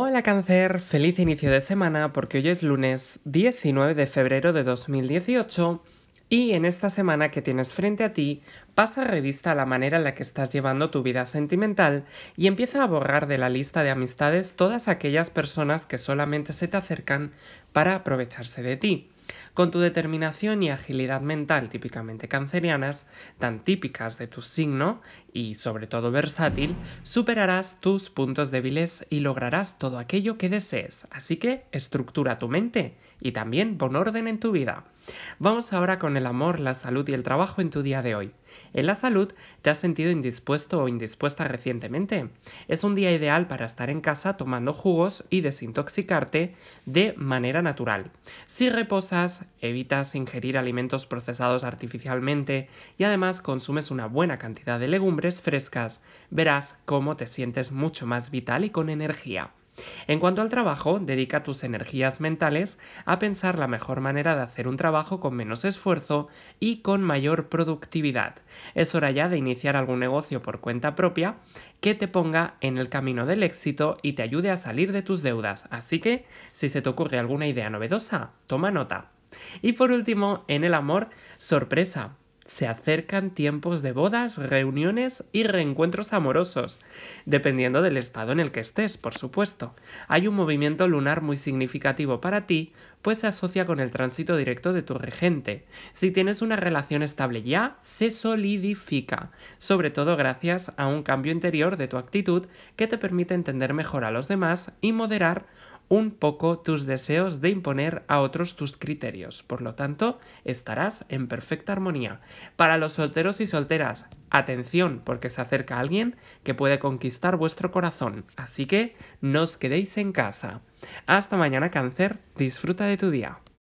Hola cáncer, feliz inicio de semana porque hoy es lunes 19 de febrero de 2018 y en esta semana que tienes frente a ti pasa revista a la manera en la que estás llevando tu vida sentimental y empieza a borrar de la lista de amistades todas aquellas personas que solamente se te acercan para aprovecharse de ti. Con tu determinación y agilidad mental típicamente cancerianas, tan típicas de tu signo y sobre todo versátil, superarás tus puntos débiles y lograrás todo aquello que desees. Así que estructura tu mente y también pon orden en tu vida. Vamos ahora con el amor, la salud y el trabajo en tu día de hoy. En la salud, ¿te has sentido indispuesto o indispuesta recientemente? Es un día ideal para estar en casa tomando jugos y desintoxicarte de manera natural. Si reposas, evitas ingerir alimentos procesados artificialmente y además consumes una buena cantidad de legumbres frescas, verás cómo te sientes mucho más vital y con energía. En cuanto al trabajo, dedica tus energías mentales a pensar la mejor manera de hacer un trabajo con menos esfuerzo y con mayor productividad. Es hora ya de iniciar algún negocio por cuenta propia que te ponga en el camino del éxito y te ayude a salir de tus deudas. Así que, si se te ocurre alguna idea novedosa, toma nota. Y por último, en el amor, sorpresa se acercan tiempos de bodas, reuniones y reencuentros amorosos, dependiendo del estado en el que estés, por supuesto. Hay un movimiento lunar muy significativo para ti, pues se asocia con el tránsito directo de tu regente. Si tienes una relación estable ya, se solidifica, sobre todo gracias a un cambio interior de tu actitud que te permite entender mejor a los demás y moderar un poco tus deseos de imponer a otros tus criterios. Por lo tanto, estarás en perfecta armonía. Para los solteros y solteras, atención porque se acerca alguien que puede conquistar vuestro corazón. Así que no os quedéis en casa. Hasta mañana cáncer, disfruta de tu día.